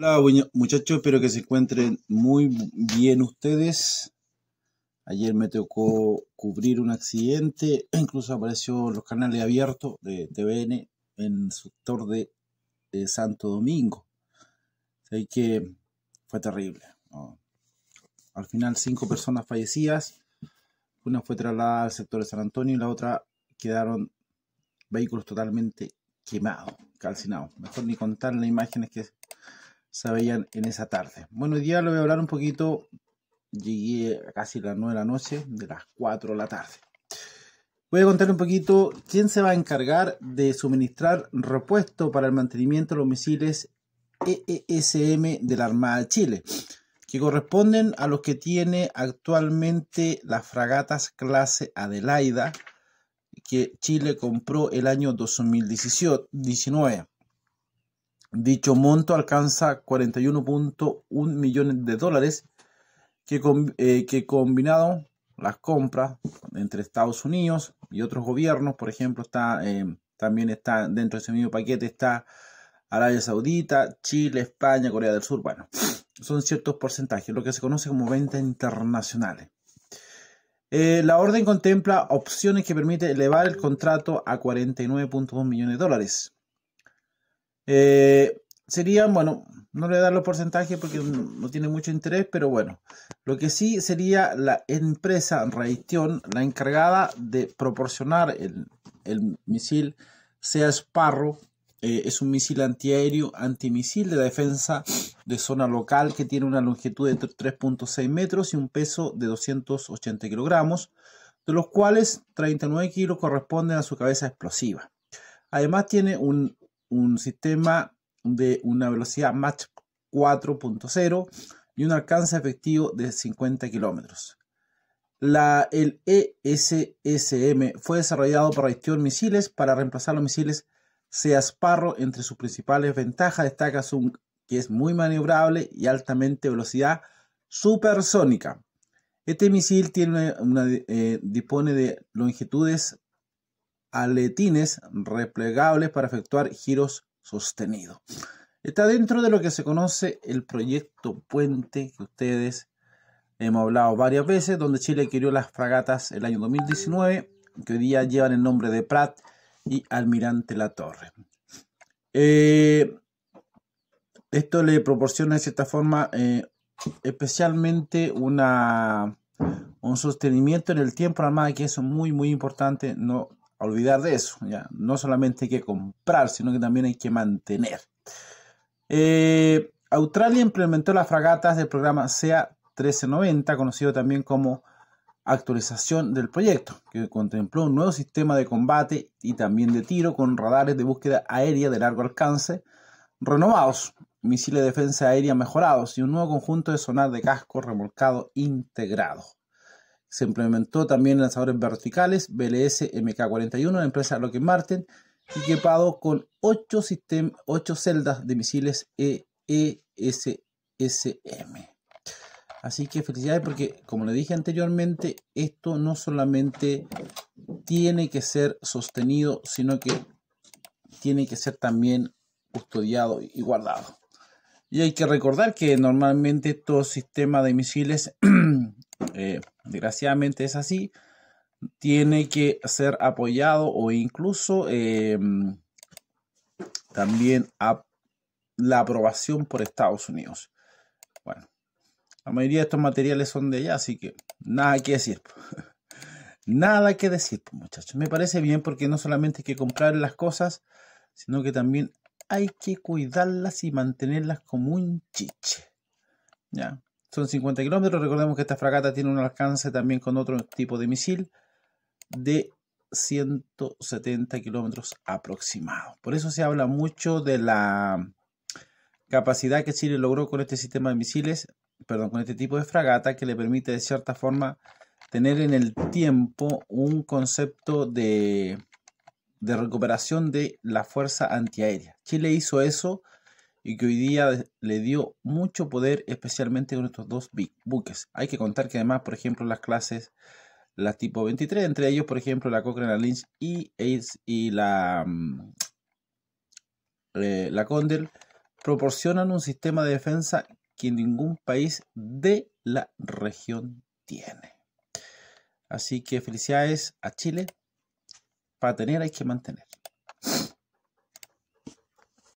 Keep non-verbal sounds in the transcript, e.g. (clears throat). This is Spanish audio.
Hola muchachos, espero que se encuentren muy bien ustedes. Ayer me tocó cubrir un accidente, e incluso apareció los canales abiertos de TVN en el sector de, eh, Santo Domingo. Así que fue terrible. Al final cinco personas fallecidas, una fue trasladada al sector de San Antonio y la otra quedaron vehículos totalmente quemados, calcinados. Mejor ni contar las imágenes que sabían en esa tarde. Bueno, hoy día lo voy a hablar un poquito. Llegué a casi las 9 de la noche, de las 4 de la tarde. Voy a contar un poquito quién se va a encargar de suministrar repuesto para el mantenimiento de los misiles EESM de la Armada de Chile, que corresponden a los que tiene actualmente las fragatas clase Adelaida, que Chile compró el año 2019. Dicho monto alcanza 41.1 millones de dólares, eh, que, combinado las compras entre Estados Unidos y otros gobiernos, por ejemplo, está, eh, también está dentro de ese mismo paquete, está Arabia Saudita, Chile, España, Corea del Sur, bueno, son ciertos porcentajes, lo que se conoce como ventas internacionales. Eh, la orden contempla opciones que permite elevar el contrato a 49.2 millones de dólares. Eh, sería, bueno, no le voy a dar los porcentajes porque no tiene mucho interés, pero bueno, lo que sí sería la empresa Raytheon la encargada de proporcionar el, el misil sea Sparrow. Eh, es un misil antiaéreo, antimisil de defensa de zona local que tiene una longitud de 3.6 metros y un peso de 280 kilogramos, de los cuales 39 kilos corresponden a su cabeza explosiva. Además tiene un un sistema de una velocidad Mach 4.0 y un alcance efectivo de 50 kilómetros. La, el ESSM fue desarrollado para Gestión misiles para reemplazar los misiles Sea Sparrow. Entre sus principales ventajas destaca su que es muy maniobrable y altamente velocidad supersónica. Este misil tiene eh, dispone de longitudes aletines replegables para efectuar giros sostenidos. Está dentro de lo que se conoce el proyecto Puente que ustedes hemos hablado varias veces, donde Chile adquirió las fragatas el año 2019, que hoy día llevan el nombre de Prat y Almirante La Torre. Eh, esto le proporciona de cierta forma eh, especialmente una, un sostenimiento en el tiempo, armado que es muy, muy importante, no olvidar de eso. ¿ya? No solamente hay que comprar, sino que también hay que mantener. Eh, Australia implementó las fragatas del programa SEA 1390, conocido también como actualización del proyecto, que contempló un nuevo sistema de combate y también de tiro con radares de búsqueda aérea de largo alcance renovados, misiles de defensa aérea mejorados y un nuevo conjunto de sonar de casco remolcado integrado. Se implementó también lanzadores verticales BLS MK41, empresa Lockheed Martin, equipado con 8, sistemas 8 celdas de misiles EESSM. Así que felicidades porque, como le dije anteriormente, esto no solamente tiene que ser sostenido, sino que tiene que ser también custodiado y guardado. Y hay que recordar que normalmente estos sistemas de misiles (clears throat) Eh, desgraciadamente es así, tiene que ser apoyado o incluso em, también la aprobación por Estados Unidos. Bueno, la mayoría de estos materiales son de allá, así que nada que decir. (laughs) nada que decir, pues, muchachos. Me parece bien porque no solamente hay que comprar las cosas, sino que también hay que cuidarlas y mantenerlas como un chiche. ¿Ya? 50 kilómetros. Recordemos que esta fragata tiene un alcance también con otro tipo de misil de 170 kilómetros aproximado. Por eso se habla mucho de la capacidad que Chile logró con este sistema de misiles, perdón, con este tipo de fragata que le permite de cierta forma tener en el tiempo un concepto de, de recuperación de la fuerza antiaérea. Chile hizo eso y que hoy día le dio mucho poder, especialmente con estos dos buques. Hay que contar que además, por ejemplo, las clases, las tipo 23, entre ellos, por ejemplo, la Cochrane Lynch y, y la, mm, eh, la Condel, proporcionan un sistema de defensa que ningún país de la región tiene. Así que felicidades a Chile. Para tener hay que mantener.